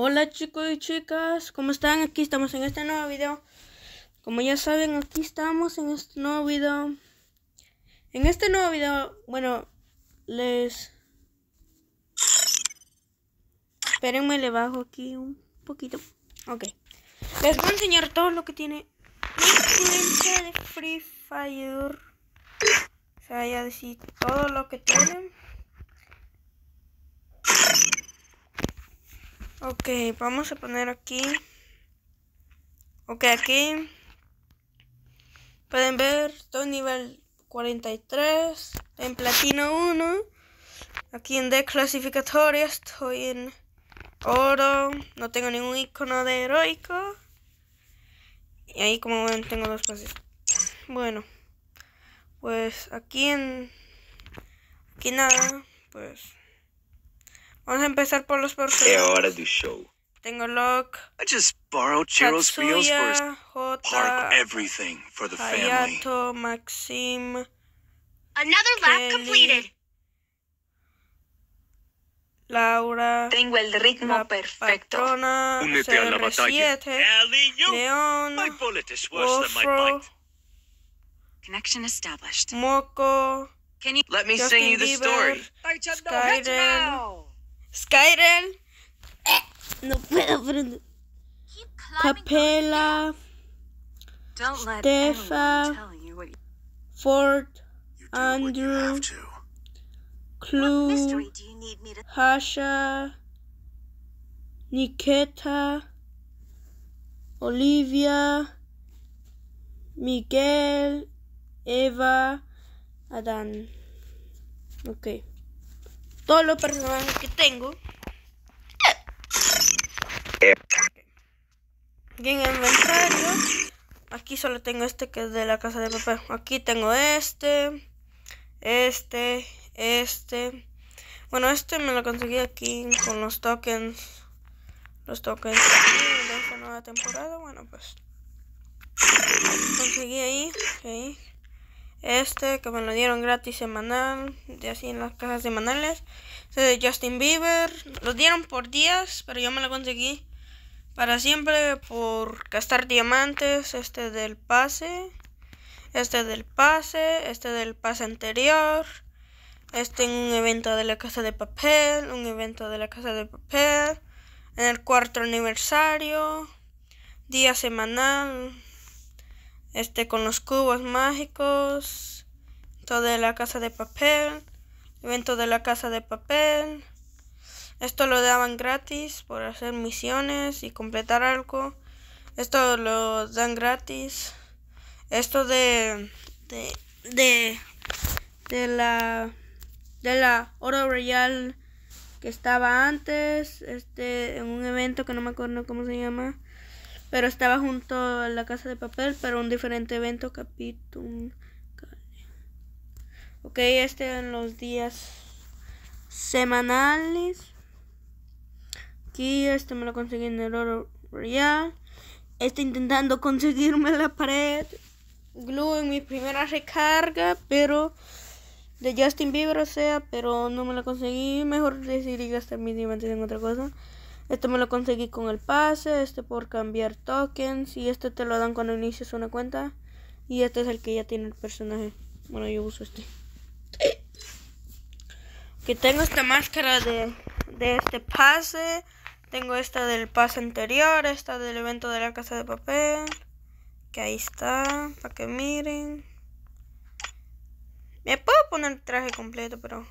Hola chicos y chicas, ¿cómo están? Aquí estamos en este nuevo video. Como ya saben, aquí estamos en este nuevo video. En este nuevo video, bueno, les... Espérenme, le bajo aquí un poquito. Ok. Les voy a enseñar todo lo que tiene Free Fire. O sea, ya decir todo lo que tiene Ok, vamos a poner aquí. Ok, aquí. Pueden ver, estoy nivel 43. En platino 1. Aquí en desclasificatoria estoy en oro. No tengo ningún icono de heroico. Y ahí como ven tengo dos pases. Bueno. Pues aquí en... Aquí nada. Pues... Vamos a empezar por los personajes. hora show. Tengo Locke. I just borrowed Cheryl's wheels for his park everything for the Hayato, family. Maxim. Another lap completed. Laura. Tengo el ritmo la perfecto. unete a la batalla. Leon, my bullet is worse than my bite. Connection established. Moco. Can you let me Justin sing you the Bieber, story? Skyden, Skyrim. No puedo aprender. Capella. Stefa. Fort, Andrew. Clue. Hasha. Niketa, Olivia. Miguel. Eva. Adán. Okay. todos los personajes que tengo. Eh. Y en inventario, aquí solo tengo este que es de la casa de papá Aquí tengo este, este, este. Bueno, este me lo conseguí aquí con los tokens. Los tokens de esta nueva temporada. Bueno, pues conseguí ahí, este que me lo dieron gratis semanal, de así en las cajas semanales. Este de Justin Bieber. Lo dieron por días, pero yo me lo conseguí para siempre por gastar diamantes. Este del pase. Este del pase. Este del pase anterior. Este en un evento de la casa de papel. Un evento de la casa de papel. En el cuarto aniversario. Día semanal este con los cubos mágicos, todo de la casa de papel, evento de la casa de papel. Esto lo daban gratis por hacer misiones y completar algo. Esto lo dan gratis. Esto de de de, de la de la oro royal que estaba antes, este en un evento que no me acuerdo cómo se llama pero estaba junto a la casa de papel para un diferente evento capítulo. Ok, este en los días semanales. Aquí este me lo conseguí en el oro real. Este intentando conseguirme la pared. Glue en mi primera recarga, pero de Justin Bieber, o sea, pero no me la conseguí. Mejor decidí gastar mis diamantes en otra cosa. Este me lo conseguí con el pase, este por cambiar tokens y este te lo dan cuando inicias una cuenta. Y este es el que ya tiene el personaje. Bueno, yo uso este. Que tengo esta máscara de, este pase. Tengo esta del pase anterior, esta del evento de la casa de papel. Que ahí está, para que miren. Me puedo poner el traje completo, pero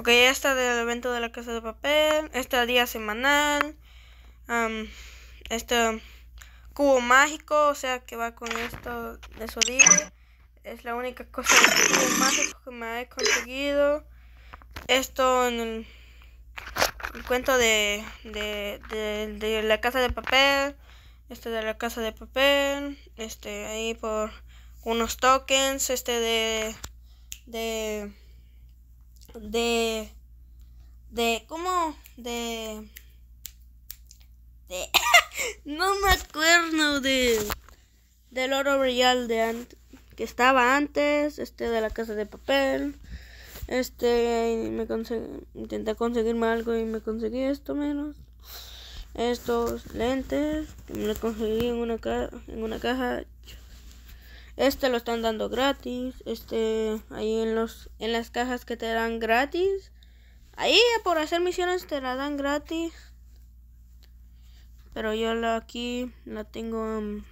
Ok, esta del evento de la casa de papel. Esta día semanal. este cubo mágico, o sea que va con esto de su día. Es la única cosa de mágico que me he conseguido. Esto en el, cuento de, de, de, la casa de papel. Este de la casa de papel. Este ahí por unos tokens. Este de... de de de cómo de de no me acuerdo de del oro real de que estaba antes este de la casa de papel este me intenté conseguirme algo y me conseguí esto menos estos lentes que me los conseguí en una ca, en una caja este lo están dando gratis. Este, ahí en, los, en las cajas que te dan gratis. Ahí por hacer misiones te la dan gratis. Pero yo la aquí la tengo. Um,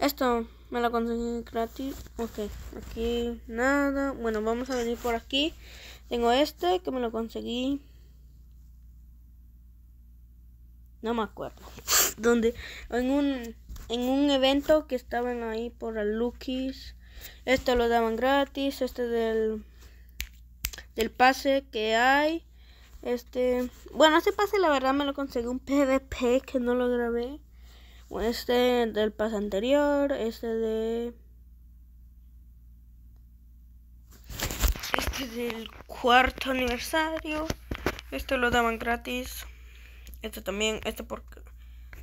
esto me lo conseguí gratis. Ok, aquí nada. Bueno, vamos a venir por aquí. Tengo este que me lo conseguí. No me acuerdo. Donde en un en un evento que estaban ahí por Lucky's. Esto lo daban gratis, este del, del pase que hay. Este, bueno, este pase la verdad me lo conseguí un PvP que no lo grabé. Este del pase anterior, este de este del cuarto aniversario. Este lo daban gratis. Este también, este porque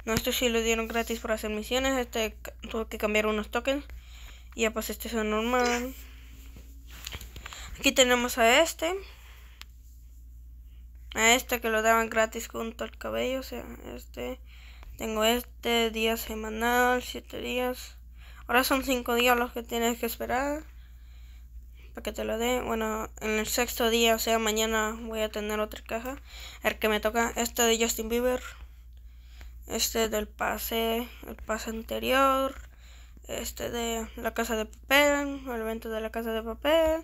no, esto sí lo dieron gratis por hacer misiones. Este tuve que cambiar unos tokens. Y ya pues este es normal. Aquí tenemos a este. A este que lo daban gratis junto al cabello. O sea, este. Tengo este día semanal, siete días. Ahora son cinco días los que tienes que esperar. Para que te lo dé. Bueno, en el sexto día, o sea, mañana voy a tener otra caja. El que me toca, este de Justin Bieber este del pase, el pase anterior, este de la casa de papel, el evento de la casa de papel,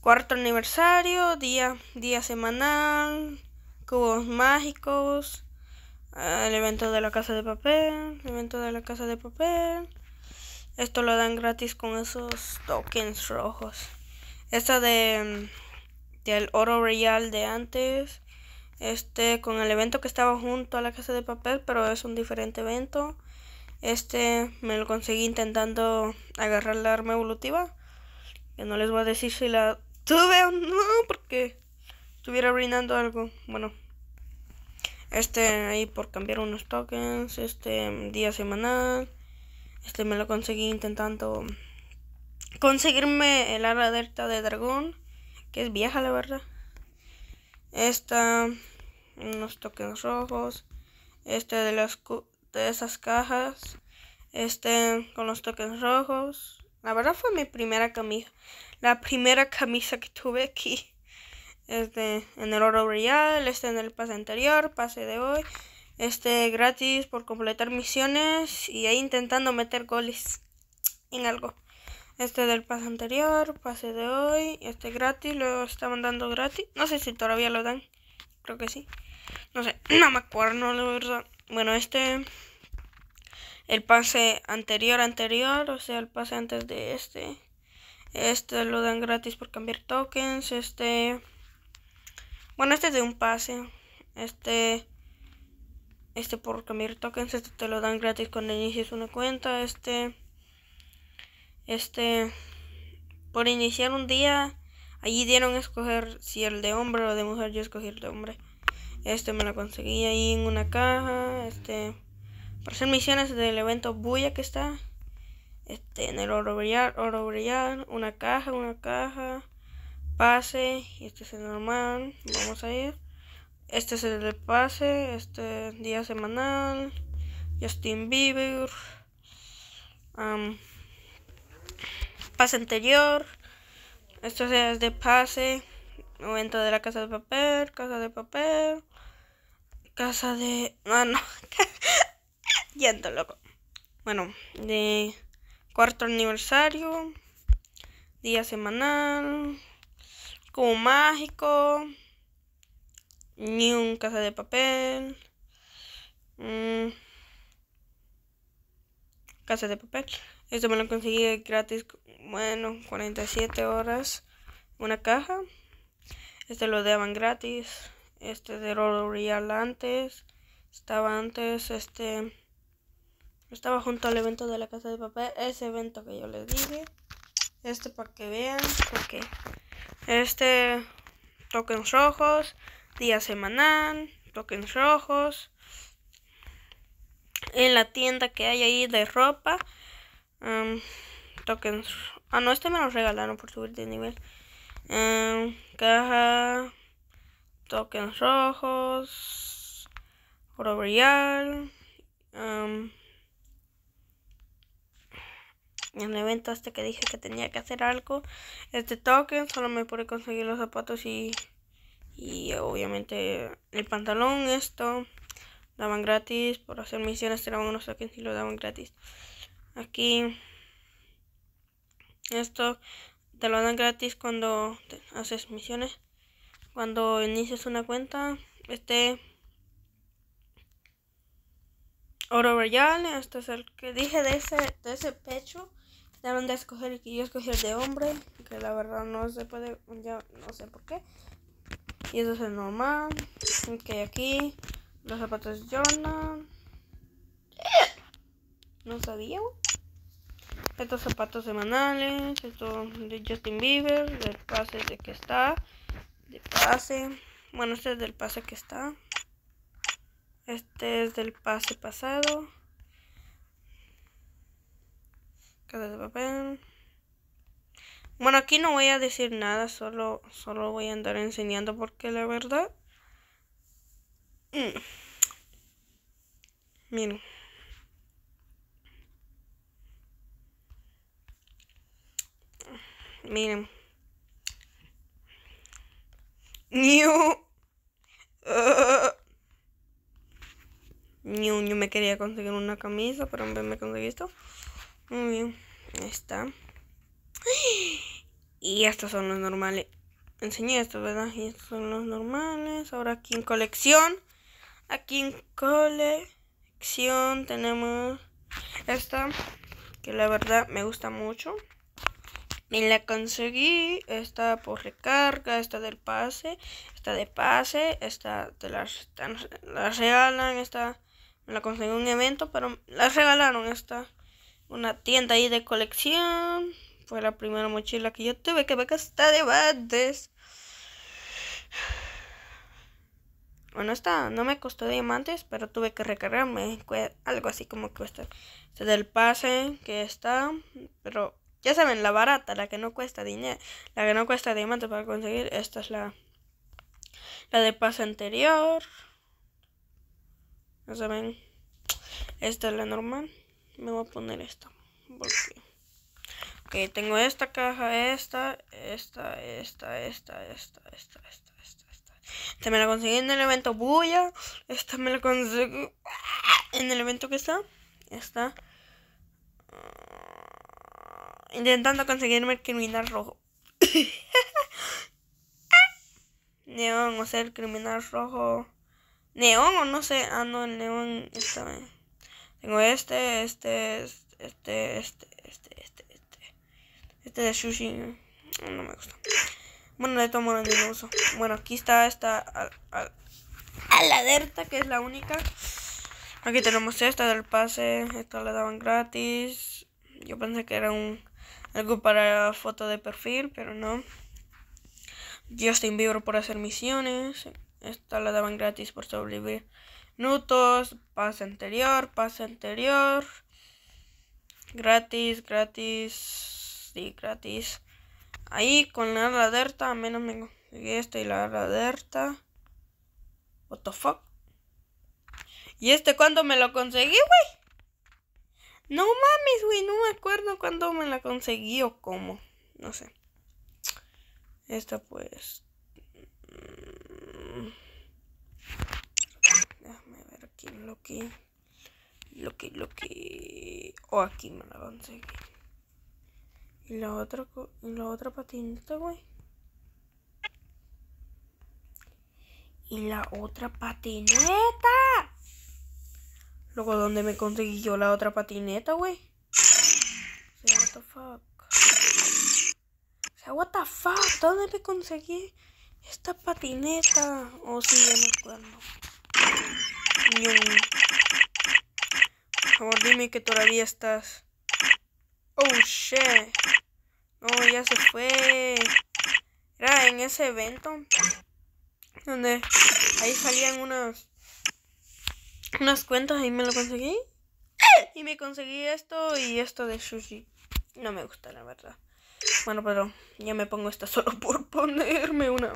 cuarto aniversario, día, día semanal, cubos mágicos, ah, el evento de la casa de papel, el evento de la casa de papel. Esto lo dan gratis con esos tokens rojos. Esta de mm, del oro real de antes este con el evento que estaba junto a la casa de papel pero es un diferente evento este me lo conseguí intentando agarrar la arma evolutiva que no les voy a decir si la tuve o no porque estuviera brindando algo bueno este ahí por cambiar unos tokens este día semanal este me lo conseguí intentando conseguirme el ala delta de dragón que es vieja la verdad esta, unos tokens rojos. Este de, las, de esas cajas. Este con los tokens rojos. La verdad fue mi primera camisa. La primera camisa que tuve aquí. Este en el oro real. Este en el pase anterior. Pase de hoy. Este gratis por completar misiones. Y ahí intentando meter goles en algo. Este del pase anterior, pase de hoy, este gratis, lo estaban dando gratis. No sé si todavía lo dan, creo que sí. No sé, no me acuerdo, la verdad. Bueno, este, el pase anterior, anterior, o sea, el pase antes de este. Este lo dan gratis por cambiar tokens. Este. Bueno, este es de un pase. Este. Este por cambiar tokens. Este te lo dan gratis cuando inicias una cuenta. Este. Este, por iniciar un día, allí dieron a escoger si el de hombre o de mujer. Yo escogí el de hombre. Este me lo conseguí ahí en una caja. Este, para hacer misiones del evento Bulla que está. Este, en el oro brillar, oro brillar, una caja, una caja, pase, este es el normal, vamos a ir. Este es el de pase, este día semanal, Justin Bieber, pase anterior. Esto es de pase. Momento de la casa de papel, casa de papel, casa de... Ah, no. Yendo, loco. Bueno, de cuarto aniversario, día semanal, Como mágico, ni un casa de papel, mm, casa de papel. Esto me lo conseguí gratis, bueno, 47 horas, una caja. Este lo daban gratis. Este de Royal antes. Estaba antes, este... Estaba junto al evento de la casa de papel. Ese evento que yo les dije. Este para que vean. Porque este... Tokens rojos. Día semanal. Tokens rojos. En la tienda que hay ahí de ropa. Em, tokens. Ah, no, este me lo regalaron por subir de nivel. Em, caja. Tokens rojos. Oro em, en el evento hasta este que dije que tenía que hacer algo. Este token solo me pude conseguir los zapatos y, y obviamente el pantalón. Esto daban gratis. Por hacer misiones te unos tokens y lo daban gratis. Aquí esto te lo dan gratis cuando haces misiones. Cuando inicias una cuenta, este oro royale este es el que dije de ese, de ese pecho. Daron de escoger el que yo escogí el de hombre, que la verdad no se puede, ya no sé por qué. Y eso es el normal. Que aquí los zapatos Jonah. No sabía, Estos zapatos semanales, Esto de Justin Bieber, del pase de que está, de pase. Bueno, este es del pase que está. Este es del pase pasado. Cada de papel. Bueno, aquí no voy a decir nada, solo, solo voy a andar enseñando porque la verdad... Mm. Miren. miren. New. Uh. yo me quería conseguir una camisa, pero en me conseguí esto. Muy bien, ahí está. Y estos son los normales. Enseñé estos, ¿verdad? Y estos son los normales. Ahora aquí en colección. Aquí en colección tenemos esta, que la verdad me gusta mucho. Me la conseguí. Está por recarga, está del pase, está de pase, está de las, la regalan, esta... Me la conseguí en un evento, pero la regalaron. esta una tienda ahí de colección. Fue la primera mochila que yo tuve que ver que de diamantes. Bueno, esta no me costó diamantes, pero tuve que recargarme. Algo así como cuesta. Esta del pase que está. Pero ya saben, la barata, la que no cuesta dinero, la que no cuesta diamante para conseguir. Esta es la, la de paso anterior. Ya saben, esta es la normal. Me voy a poner esta. Porque... Ok, tengo esta caja, esta, esta, esta, esta, esta, esta, esta, esta, esta. Esta me la conseguí en el evento bulla Esta me la conseguí en el evento que está. Esta. Intentando conseguirme el criminal rojo. neón, o sea, el criminal rojo. Neón o no sé. Ah, no, el neón Tengo este, este, este, este, este, este, este. Este de sushi. Mm, no me gusta. Bueno, de tomo el no uso. Bueno, aquí está esta aladerta, que es la única. Aquí tenemos esta del pase. Esta la daban gratis. Yo pensé que era un algo para foto de perfil, pero no. Justin Bieber por hacer misiones. Esta la daban gratis por sobrevivir. Nutos, pase anterior, pase anterior. Gratis, gratis. Sí, gratis. Ahí con la alerta a menos me conseguí esta y la alerta What the fuck? ¿Y este cuándo me lo conseguí, güey? No mames, güey, no me acuerdo cuándo me la conseguí o cómo. No sé. Esta pues... Mm, déjame ver aquí lo que... Lo que, lo que... O oh, aquí me la conseguí. Y la otra, y la otra patineta, güey. Y la otra patineta. Luego, ¿dónde me conseguí yo la otra patineta, güey? O sea, what the fuck. O sea, what the fuck. ¿Dónde me conseguí esta patineta? Oh, sí, ya no acuerdo. Por favor, dime que todavía estás. Oh, shit. No, ya se fue. Era en ese evento. Donde ahí salían unas unas cuentas y me lo conseguí. Y me conseguí esto y esto de sushi. No me gusta, la verdad. Bueno, pero ya me pongo esta solo por ponerme una.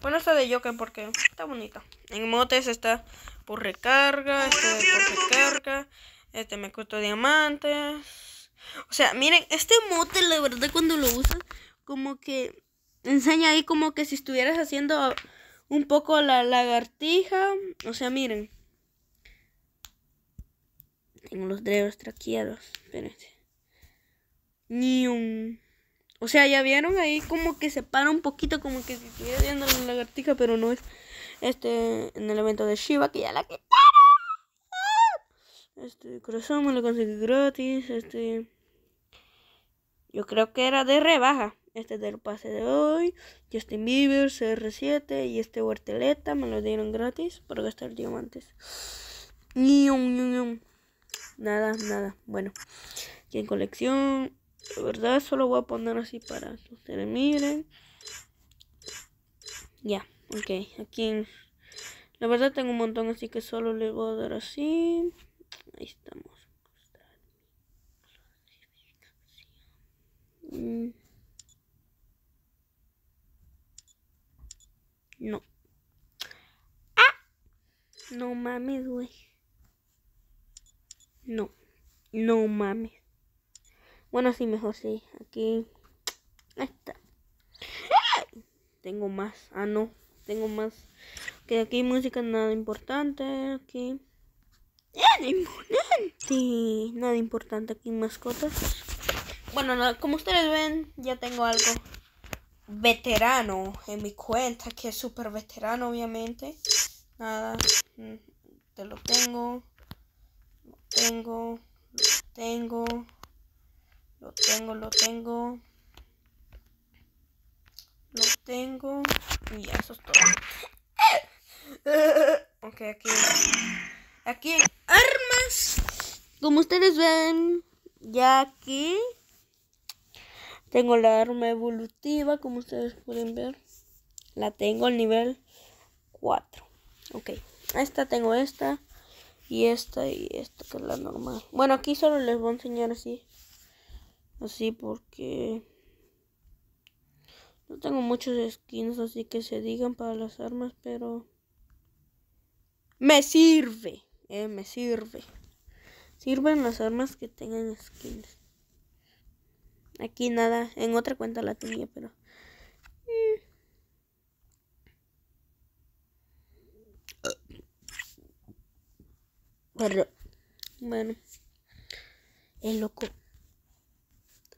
Bueno, esta de Joker porque está bonita. En motes está por recarga, este recarga. Este me costó diamantes. O sea, miren, este mote la verdad cuando lo usas, como que enseña ahí como que si estuvieras haciendo un poco la lagartija. O sea, miren. Tengo los dedos traqueados. Espérense. un... O sea, ya vieron ahí como que se para un poquito, como que se sigue viendo la lagartija, pero no es este en el evento de Shiva que ya la quitaron. Ah, este corazón me lo conseguí gratis. Este. Yo creo que era de rebaja. Este del pase de hoy. Justin Bieber, CR7 y este Huerteleta me lo dieron gratis para gastar diamantes. un, Ni un... Nada, nada. Bueno. Aquí en colección. La verdad, solo voy a poner así para ustedes miren. Ya, ok. Aquí en... La verdad tengo un montón, así que solo le voy a dar así. Ahí estamos. Mm. No. ¡Ah! No mames, güey. No, no mames. Bueno, sí, mejor sí. Aquí. Ahí está. Tengo más. Ah, no. Tengo más. Que aquí música nada importante. Aquí. ¡Eh, nada importante. nada importante aquí mascotas. Bueno, como ustedes ven, ya tengo algo veterano en mi cuenta, que es súper veterano, obviamente. Nada, mm, te lo tengo tengo, lo tengo, lo tengo, lo tengo, lo tengo, y ya, eso es todo. ok, aquí, aquí armas, como ustedes ven, ya aquí tengo la arma evolutiva, como ustedes pueden ver, la tengo al nivel 4. Ok, esta tengo esta. Y esta y esta que es la normal. Bueno, aquí solo les voy a enseñar así. Así porque... No tengo muchos skins así que se digan para las armas, pero... Me sirve. Eh, me sirve. Sirven las armas que tengan skins. Aquí nada. En otra cuenta la tenía, pero... Eh, bueno, El loco.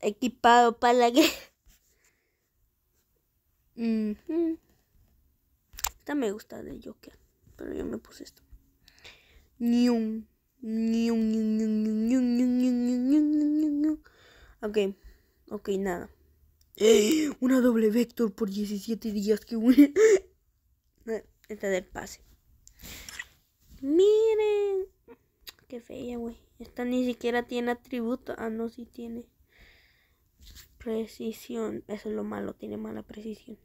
Equipado para la guerra. Esta me gusta de Joker. Pero yo me puse esto. Ok, ok, nada. Una doble vector por 17 días. Que Esta del pase. Miren qué fea, güey. Esta ni siquiera tiene atributo. Ah, no, sí tiene. Precisión. Eso es lo malo, tiene mala precisión.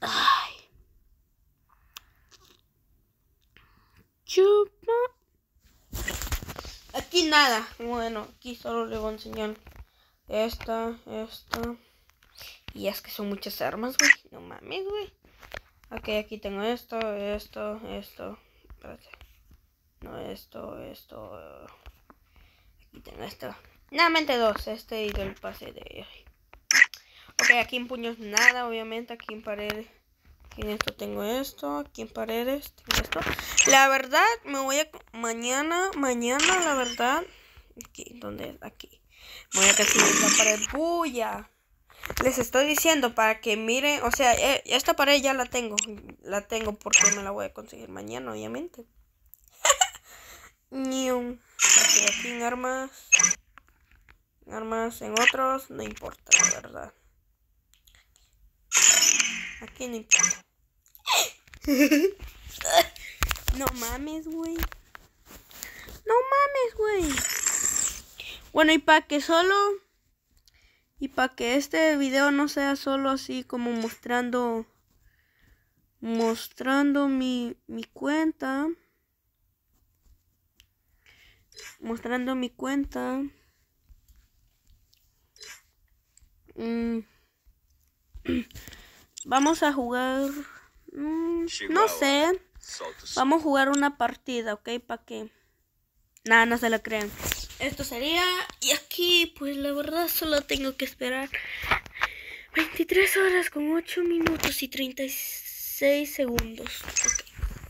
Ay. Chupa. Aquí nada. Bueno, aquí solo le voy a enseñar esta, esta. Y es que son muchas armas, güey. No mames, güey. Ok, aquí tengo esto, esto, esto. Espérate. No, esto, esto. Aquí tengo esto. Nuevamente dos, este y el pase de Ok, aquí en puños nada, obviamente. Aquí en pared, Aquí en esto tengo esto. Aquí en paredes tengo esto. La verdad, me voy a... Mañana, mañana, la verdad. Aquí, ¿dónde es? Aquí. voy a en la pared bulla. Les estoy diciendo para que miren, o sea, e, esta pared ya la tengo, la tengo porque me la voy a conseguir mañana, obviamente. Ni Aquí, aquí en armas. En armas, en otros, no importa, la verdad. Aquí no importa. no mames, güey. No mames, güey. Bueno, y para que solo y para que este video no sea solo así como mostrando mostrando mi, mi cuenta mostrando mi cuenta mm, vamos a jugar mm, no sé vamos a jugar una partida ok para que nada no se la crean esto sería. Y aquí, pues la verdad, solo tengo que esperar 23 horas con 8 minutos y 36 segundos.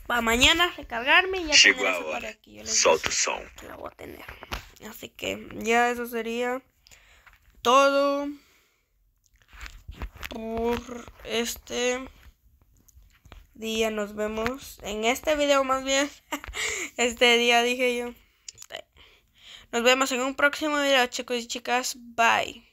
Para mañana recargarme y ya tener eso para aquí. Yo la voy a tener. Así que ya eso sería todo por este día. Nos vemos en este video más bien. Este día dije yo. Nos vemos en un próximo video, chicos y chicas. Bye.